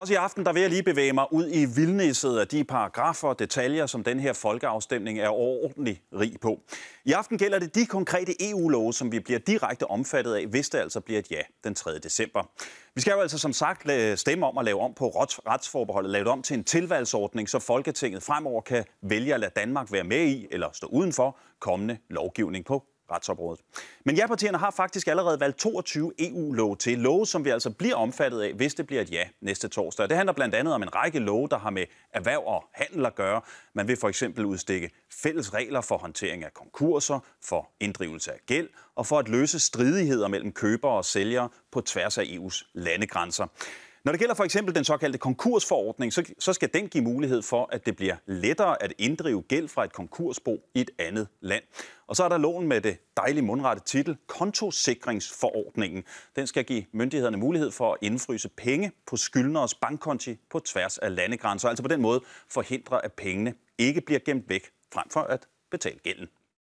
Også i aften der vil jeg lige bevæge mig ud i vildnæsset af de paragrafer og detaljer, som den her folkeafstemning er ordentligt rig på. I aften gælder det de konkrete EU-love, som vi bliver direkte omfattet af, hvis det altså bliver et ja den 3. december. Vi skal jo altså som sagt øh, stemme om at lave om på retsforbeholdet, lave det om til en tilvalgsordning, så Folketinget fremover kan vælge at lade Danmark være med i eller stå udenfor kommende lovgivning på retsområdet. Men ja-partierne har faktisk allerede valgt 22 EU-love til. Love, som vi altså bliver omfattet af, hvis det bliver et ja næste torsdag. Det handler blandt andet om en række love, der har med erhverv og handel at gøre. Man vil for eksempel udstikke fælles regler for håndtering af konkurser, for inddrivelse af gæld og for at løse stridigheder mellem købere og sælgere på tværs af EU's landegrænser. Når det gælder for eksempel den såkaldte konkursforordning, så, så skal den give mulighed for, at det bliver lettere at inddrive gæld fra et konkursbo i et andet land. Og så er der loven med det dejlige mundrette titel, kontosikringsforordningen. Den skal give myndighederne mulighed for at indfryse penge på skyldneres bankkonti på tværs af landegrænser, altså på den måde forhindre, at pengene ikke bliver gemt væk frem for at betale gælden.